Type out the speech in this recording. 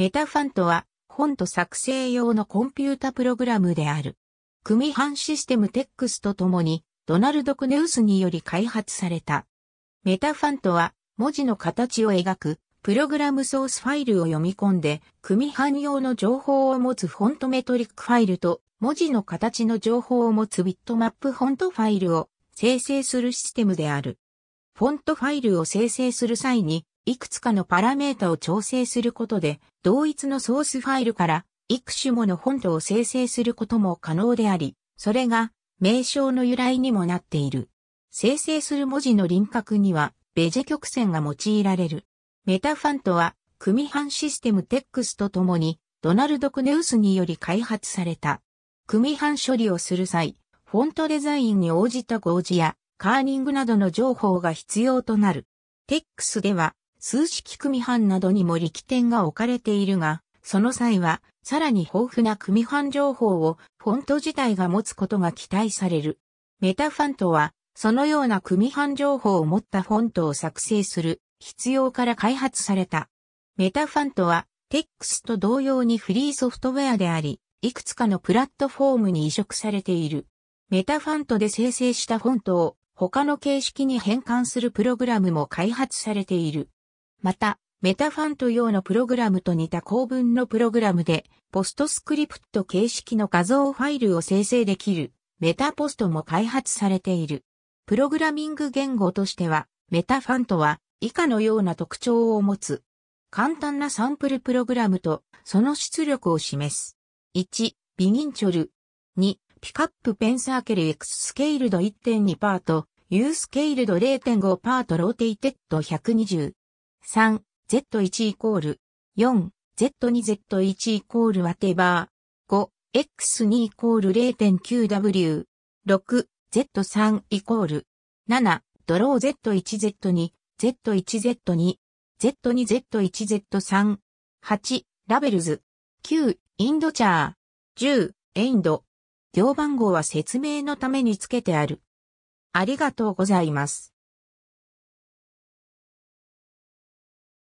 メタファントは、本と作成用のコンピュータプログラムである。組版システムテックスとともに、ドナルド・クネウスにより開発された。メタファントは、文字の形を描く、プログラムソースファイルを読み込んで、組版用の情報を持つフォントメトリックファイルと、文字の形の情報を持つビットマップフォントファイルを生成するシステムである。フォントファイルを生成する際に、いくつかのパラメータを調整することで、同一のソースファイルから幾種ものフォントを生成することも可能であり、それが名称の由来にもなっている。生成する文字の輪郭にはベジェ曲線が用いられる。メタファントは、組版システムテックスとともに、ドナルド・クネウスにより開発された。組版処理をする際、フォントデザインに応じた合字や、カーニングなどの情報が必要となる。テックスでは、数式組版などにも力点が置かれているが、その際は、さらに豊富な組版情報をフォント自体が持つことが期待される。メタファントは、そのような組版情報を持ったフォントを作成する必要から開発された。メタファントは、テックスと同様にフリーソフトウェアであり、いくつかのプラットフォームに移植されている。メタファントで生成したフォントを他の形式に変換するプログラムも開発されている。また、メタファント用のプログラムと似た構文のプログラムで、ポストスクリプト形式の画像ファイルを生成できる、メタポストも開発されている。プログラミング言語としては、メタファントは以下のような特徴を持つ。簡単なサンプルプログラムとその出力を示す。1、ビギンチョル。2、ピカップペンサーケル X スケールド1.2パート、U スケールド0.5パートローテイテッド120。3、Z1 イコール、4、Z2、Z1 イコールワテバー、5、X2 イコール 0.9W、6、Z3 イコール、7、ドロー Z1、Z2、Z1、Z2、Z2、Z1、Z3、8、ラベルズ、9、インドチャー、10、エインド。行番号は説明のためにつけてある。ありがとうございます。